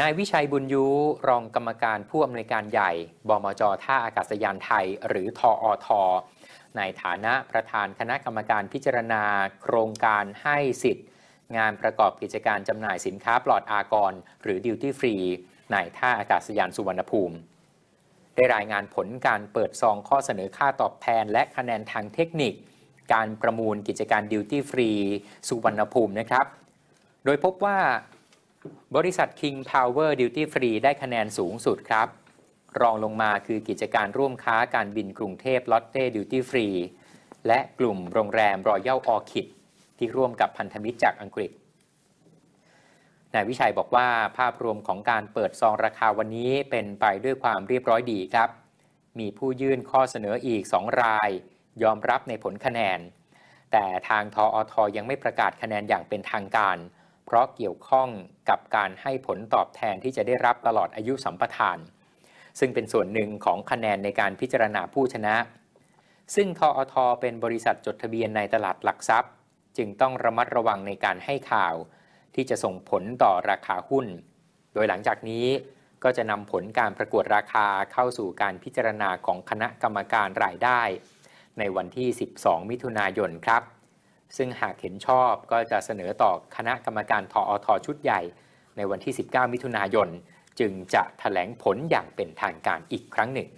นายวิชัยบุญยูรองกรรมการผู้อำนวยการใหญ่บมจท่าอากาศยานไทย หรือทออท ในฐานะประธานคณะกรรมการพิจารณาโครงการให้สิทธิ์ งานประกอบกิจการจำหน่ายสินค้าปลอดอากร หรือดิวตี้ฟรีในท่าอากาศยานสุวรรณภูมิ ได้รายงานผลการเปิดซองข้อเสนอค่าตอบแทน และคะแนนทางเทคนิค การประมูลกิจการดิวตี้ฟรีสุวรรณภูมินะครับ โดยพบว่าบริษัท King Power Duty Free ได้คะแนนสูงสุดครับ รองลงมาคือกิจการร่วมค้าการบินกรุงเทพลอตเต้ดิวตี้ฟรีและกลุ่มโรงแรมรอยัลออคิดที่ร่วมกับพันธมิตรจากอังกฤษนายวิชัยบอกว่าภาพรวมของการเปิดซองราคาวันนี้เป็นไปด้วยความเรียบร้อยดีครับ มีผู้ยื่นข้อเสนออีก 2 ราย ยอมรับในผลคะแนน แต่ทางทออทอยังไม่ประกาศคะแนนอย่างเป็นทางการเเพราะเกี่ยวข้องกับการให้ผลตอบแทนที่จะได้รับตลอดอายุสัมปทาน ซึ่งเป็นส่วนหนึ่งของคะแนนในการพิจารณาผู้ชนะ ซึ่งทอทเป็นบริษัทจดทะเบียนในตลาดหลักทรัพย์ จึงต้องระมัดระวังในการให้ข่าว ที่จะส่งผลต่อราคาหุ้น โดยหลังจากนี้ก็จะนำผลการประกวดราคาเข้าสู่การพิจารณาของคณะกรรมการรายได้ ในวันที่ 12 มิถุนายนครับซึ่งหากเห็นชอบก็จะเสนอต่อคณะกรรมการ ทออทอชุดใหญ่ ในวันที่ 19 มิถุนายน จึงจะถแถลงผลอย่างเป็นทางการอีกครั้งหนึ่ง